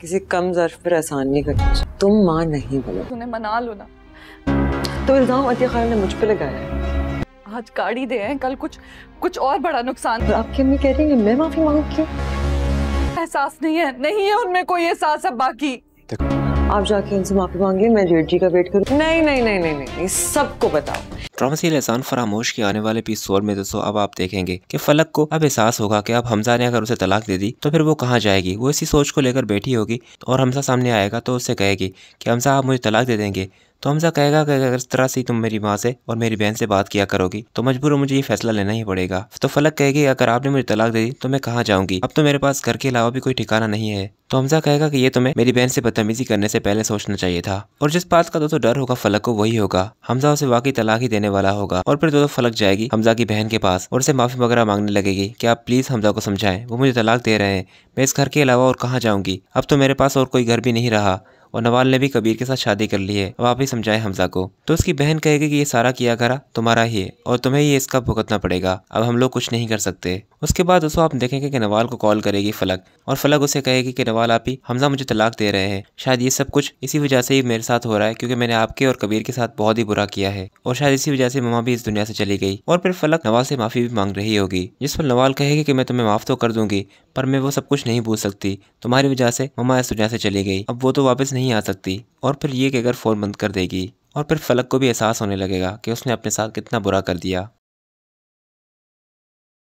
किसी कम जर्फ पर एहसान नहीं करना तुम माँ नहीं बोलो तुम्हें मना लो ना तो इल्ज़ाम अतिया खान ने मुझ पर लगाया आज गाड़ी दे हैं कल कुछ कुछ और बड़ा नुकसान तो आपकी अम्मी कह रही है मैं माफी मांगू क्यों एहसास नहीं है नहीं है उनमें कोई एहसास है बाकी आप जाके इनसे माफी मांगे मैं जेठ जी का वेट करूँ नहीं नहीं नहीं नहीं नहीं, नहीं सबको बताओ ट्रामसी एहसान फरामोश के आने वाले एपिसोड में दोस्तों अब आप देखेंगे कि फलक को अब एहसास होगा कि अब हमजा ने अगर उसे तलाक दे दी तो फिर वो कहाँ जाएगी वो इसी सोच को लेकर बैठी होगी और हमजा सामने आएगा तो उससे कहेगी कि हमजा आप मुझे तलाक दे देंगे तो हमजा कहेगा कि अगर इस तरह से तुम मेरी माँ से और मेरी बहन से बात किया करोगी तो मजबूर मुझे ये फैसला लेना ही पड़ेगा तो फलक कहेगी अगर आपने मुझे तलाक दे दी तो मैं कहाँ जाऊँगी अब तो मेरे पास घर के अलावा भी कोई ठिकाना नहीं है तो हमजा कहेगा कि ये तुम्हें मेरी बहन से बदतमीजी करने से पहले सोचना चाहिए था और जिस बात का दोस्तों डर होगा फलक को वही होगा हमजा उसे वाकई तलाक ही देने वाला होगा और फिर दोस्तों फलक जाएगी हमजा की बहन के पास और उसे माफी वगैरह मांगने लगेगी कि आप प्लीज हमजा को समझाएं वो मुझे तलाक दे रहे हैं मैं इस घर के अलावा और कहाँ जाऊंगी अब तो मेरे पास और कोई घर भी नहीं रहा और नवाल ने भी कबीर के साथ शादी कर ली है अब आप ही समझाएं हमजा को तो उसकी बहन कहेगी कि ये सारा किया करा तुम्हारा ही है और तुम्हें ये इसका भुगतना पड़ेगा अब हम लोग कुछ नहीं कर सकते उसके बाद उसको आप देखेंगे कि नवाल को कॉल करेगी फलक और फलक उसे कहेगी कि नवाल सवाल आप ही हमजा मुझे तलाक दे रहे हैं शायद ये सब कुछ इसी वजह से ही मेरे साथ हो रहा है क्योंकि मैंने आपके और कबीर के साथ बहुत ही बुरा किया है और शायद इसी वजह से ममा भी इस दुनिया से चली गई और फिर फलक नवाल से माफ़ी भी मांग रही होगी जिस पर नवाल कहेगी कि मैं तुम्हें माफ़ तो कर दूंगी पर मैं वो सब कुछ नहीं भूल सकती तुम्हारी वजह से ममा इस दुनिया से चली गई अब वो तो वापस नहीं आ सकती और फिर ये कहकर फ़ोन बंद कर देगी और फिर फलक को भी एहसास होने लगेगा कि उसने अपने साथ कितना बुरा कर दिया